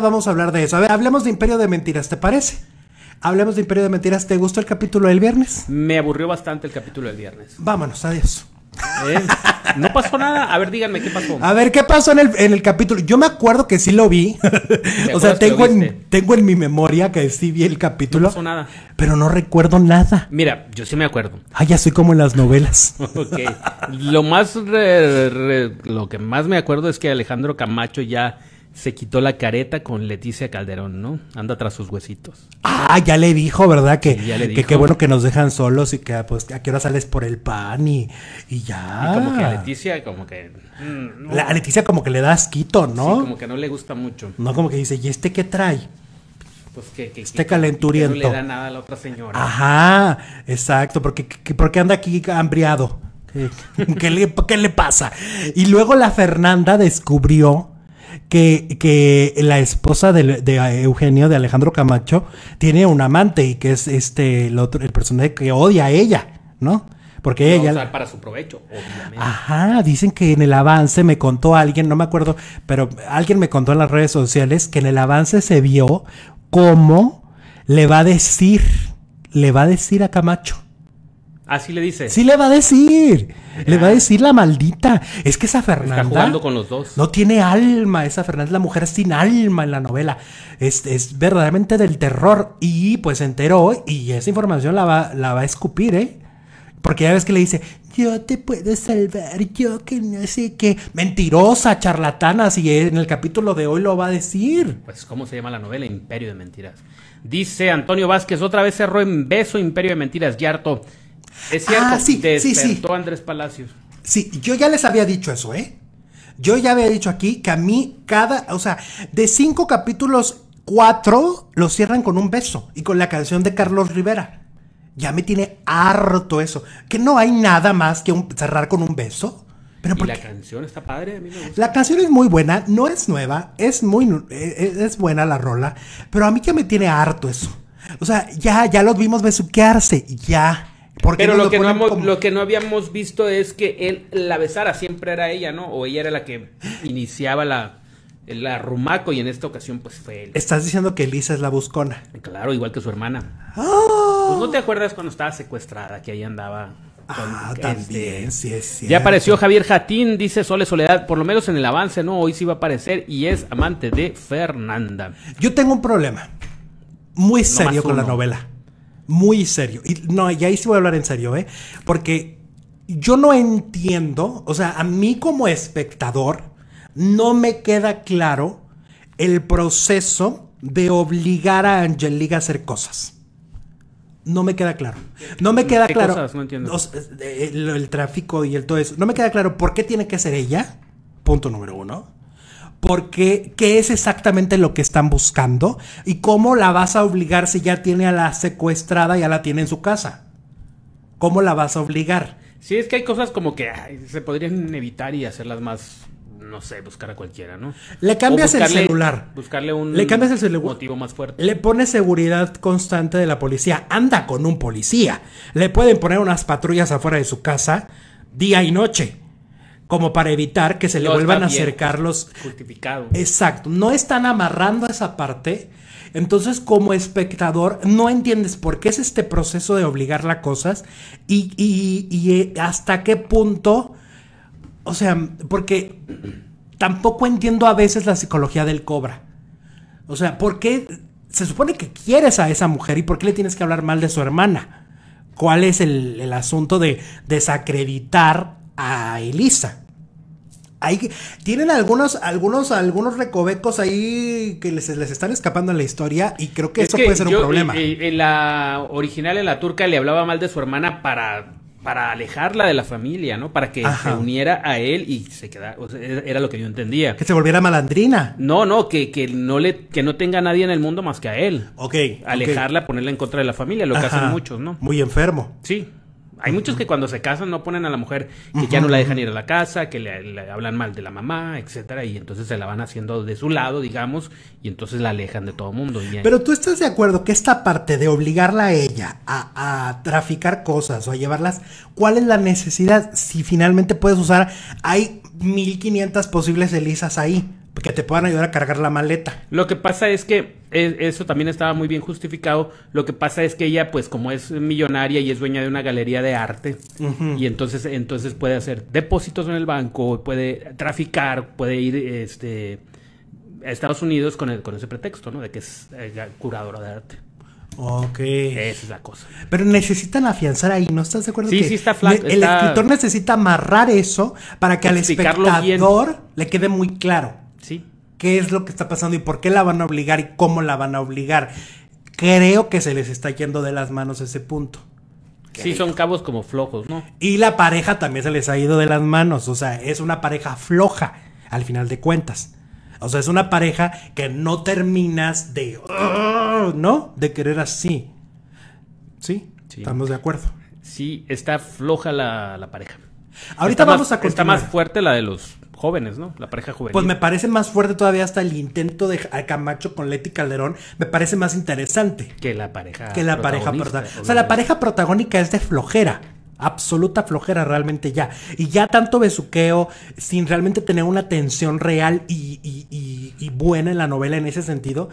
vamos a hablar de eso. A ver, hablemos de Imperio de Mentiras, ¿te parece? Hablemos de Imperio de Mentiras. ¿Te gustó el capítulo del viernes? Me aburrió bastante el capítulo del viernes. Vámonos, adiós. ¿Eh? No pasó nada. A ver, díganme qué pasó. A ver, ¿qué pasó en el, en el capítulo? Yo me acuerdo que sí lo vi. o sea, tengo en, mi memoria que sí vi el capítulo. No pasó nada. Pero no recuerdo nada. Mira, yo sí me acuerdo. Ah, ya soy como en las novelas. ok. Lo más. lo que más me acuerdo es que Alejandro Camacho ya se quitó la careta con Leticia Calderón, ¿no? Anda tras sus huesitos. Ah, ya le dijo, ¿verdad? Que qué bueno que nos dejan solos y que pues a qué hora sales por el pan y, y ya. Y como que a Leticia como que... Mm, la, a Leticia como que le da asquito, ¿no? Sí, como que no le gusta mucho. No, como que dice, ¿y este qué trae? Pues que, que este calenturiento. no le da nada a la otra señora. Ajá, exacto, porque, porque anda aquí hambriado. ¿Qué ¿Qué le pasa? Y luego la Fernanda descubrió que, que la esposa de, Eugenio, de Alejandro Camacho, tiene un amante y que es este el otro, el personaje que odia a ella, ¿no? Porque ella. para su provecho, obviamente. Ajá, dicen que en el avance me contó alguien, no me acuerdo, pero alguien me contó en las redes sociales que en el avance se vio cómo le va a decir, le va a decir a Camacho Así le dice. Sí le va a decir. Le va a decir la maldita. Es que esa Fernanda. Está jugando con los dos. No tiene alma. Esa Fernanda, Es la mujer sin alma en la novela. Es, es verdaderamente del terror. Y pues se enteró. Y esa información la va, la va a escupir, ¿eh? Porque ya ves que le dice, yo te puedo salvar, yo que no sé qué. Mentirosa, charlatana, si en el capítulo de hoy lo va a decir. Pues, ¿cómo se llama la novela? Imperio de Mentiras. Dice Antonio Vázquez, otra vez cerró en beso Imperio de Mentiras, Yarto. Es cierto, ah, sí, sí. Andrés Palacios. Sí, yo ya les había dicho eso, ¿eh? Yo ya había dicho aquí que a mí cada, o sea, de cinco capítulos, cuatro lo cierran con un beso y con la canción de Carlos Rivera. Ya me tiene harto eso. Que no hay nada más que un, cerrar con un beso. Pero ¿Y la canción está padre, mí La canción es muy buena, no es nueva, es muy e-, e-, es, buena la rola, pero a mí ya me tiene harto eso. O sea, ya ya los vimos besuquearse, ya. Pero lo, que no habíamos visto es que él la besara, siempre era ella, ¿no? O ella era la que iniciaba la, el arrumaco y en esta ocasión pues fue él. Estás diciendo que Elisa es la buscona. Claro, igual que su hermana. ¡Ah! Pues no te acuerdas cuando estaba secuestrada, que ahí andaba. Ah, este también, sí Ya apareció Javier Jatín, dice Sole Soledad, por lo menos en el avance, ¿no? Hoy sí va a aparecer y es amante de Fernanda. Yo tengo un problema muy serio con la novela muy serio. Y, no, ahí sí voy a hablar en serio, ¿eh? Porque yo no entiendo, o sea, a mí como espectador, no me queda claro el proceso de obligar a Angelica a hacer cosas. No me queda claro. No me queda claro. No el, tráfico y el todo eso. No me queda claro por qué tiene que hacer ella. Punto número uno porque qué es exactamente lo que están buscando y cómo la vas a obligar si ya tiene a la secuestrada, ya la tiene en su casa. ¿Cómo la vas a obligar? Sí, es que hay cosas como que se podrían evitar y hacerlas más no sé, buscar a cualquiera, ¿no? Le cambias el celular. Buscarle un le cambias el celular. motivo más fuerte. Le pones seguridad constante de la policía. Anda con un policía. Le pueden poner unas patrullas afuera de su casa día y noche como para evitar que se le vuelvan a acercar los... Exacto, no están amarrando esa parte. Entonces, como espectador, no entiendes por qué es este proceso de obligar las cosas y, eh, hasta qué punto, o sea, porque tampoco entiendo a veces la psicología del cobra. O sea, ¿por qué se supone que quieres a esa mujer y por qué le tienes que hablar mal de su hermana? ¿Cuál es el asunto de desacreditar a Elisa? Hay, tienen algunos, algunos, algunos recovecos ahí que les, están escapando en la historia y creo que eso puede ser un problema. Eh, eh, en, la original, en la turca, le hablaba mal de su hermana para para alejarla de la familia, ¿no? Para que se uniera a él y se quedara, era lo que yo entendía. Que se volviera malandrina. No, no, que, que no le, que no tenga nadie en el mundo más que a él. Ok. Alejarla, ponerla en contra de la familia, lo que hacen muchos, ¿no? Muy enfermo. Sí. Hay muchos que cuando se casan no ponen a la mujer que ya no la dejan ir a la casa, que le, hablan mal de la mamá, etcétera, y entonces se la van haciendo de su lado, digamos, y entonces la alejan de todo mundo. Pero tú estás de acuerdo que esta parte de obligarla a ella a, traficar cosas o a llevarlas, ¿cuál es la necesidad? Si finalmente puedes usar, hay 1500 posibles Elisas ahí que te puedan ayudar a cargar la maleta. Lo que pasa es que e, eso también estaba muy bien justificado. Lo que pasa es que ella, pues como es millonaria y es dueña de una galería de arte, y entonces, entonces puede hacer depósitos en el banco, puede traficar, puede ir este, a Estados Unidos con, ese pretexto, ¿no? De que es eh, curadora de arte. Ok. Esa es la cosa. Pero necesitan afianzar ahí, ¿no estás de acuerdo? Sí, sí, está El escritor necesita amarrar eso para que al espectador le quede muy claro. Sí. ¿Qué es lo que está pasando y por qué la van a obligar y cómo la van a obligar? Creo que se les está yendo de las manos ese punto. Sí, son cabos como flojos, ¿no? Y la pareja también se les ha ido de las manos, o sea, es una pareja floja, al final de cuentas. O sea, es una pareja que no terminas de... ¡ah! ¿No? De querer así. Sí, estamos de acuerdo. Sí, está floja la, pareja. Ahorita vamos a continuar. Está más fuerte la de los jóvenes, ¿no? La pareja juvenil. Pues me parece más fuerte todavía hasta el intento de Camacho con Leti Calderón, me parece más interesante. Que la pareja. Que la pareja protagonista. O sea, la pareja protagónica es de flojera absoluta flojera realmente ya. Y ya tanto besuqueo, sin realmente tener una tensión real y, y, y, buena en la novela en ese sentido,